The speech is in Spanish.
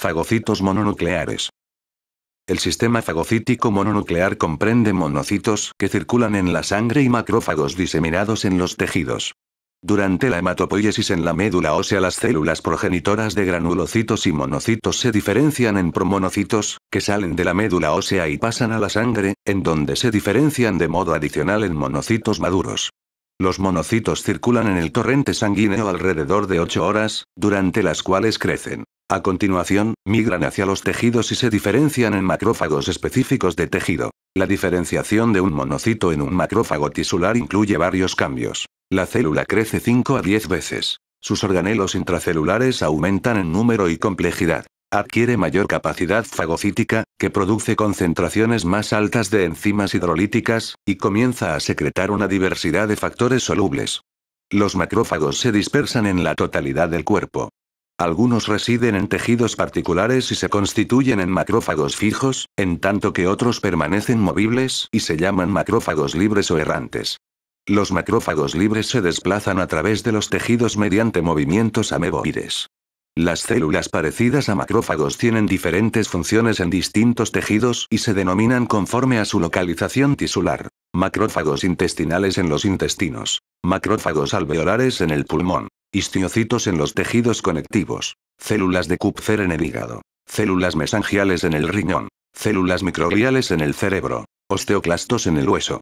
Fagocitos mononucleares. El sistema fagocítico mononuclear comprende monocitos que circulan en la sangre y macrófagos diseminados en los tejidos. Durante la hematopoiesis en la médula ósea las células progenitoras de granulocitos y monocitos se diferencian en promonocitos, que salen de la médula ósea y pasan a la sangre, en donde se diferencian de modo adicional en monocitos maduros. Los monocitos circulan en el torrente sanguíneo alrededor de 8 horas, durante las cuales crecen. A continuación, migran hacia los tejidos y se diferencian en macrófagos específicos de tejido. La diferenciación de un monocito en un macrófago tisular incluye varios cambios. La célula crece 5 a 10 veces. Sus organelos intracelulares aumentan en número y complejidad. Adquiere mayor capacidad fagocítica, que produce concentraciones más altas de enzimas hidrolíticas, y comienza a secretar una diversidad de factores solubles. Los macrófagos se dispersan en la totalidad del cuerpo. Algunos residen en tejidos particulares y se constituyen en macrófagos fijos, en tanto que otros permanecen movibles y se llaman macrófagos libres o errantes. Los macrófagos libres se desplazan a través de los tejidos mediante movimientos ameboides. Las células parecidas a macrófagos tienen diferentes funciones en distintos tejidos y se denominan conforme a su localización tisular. Macrófagos intestinales en los intestinos. Macrófagos alveolares en el pulmón. Histiocitos en los tejidos conectivos. Células de Kupfer en el hígado. Células mesangiales en el riñón. Células microgliales en el cerebro. Osteoclastos en el hueso.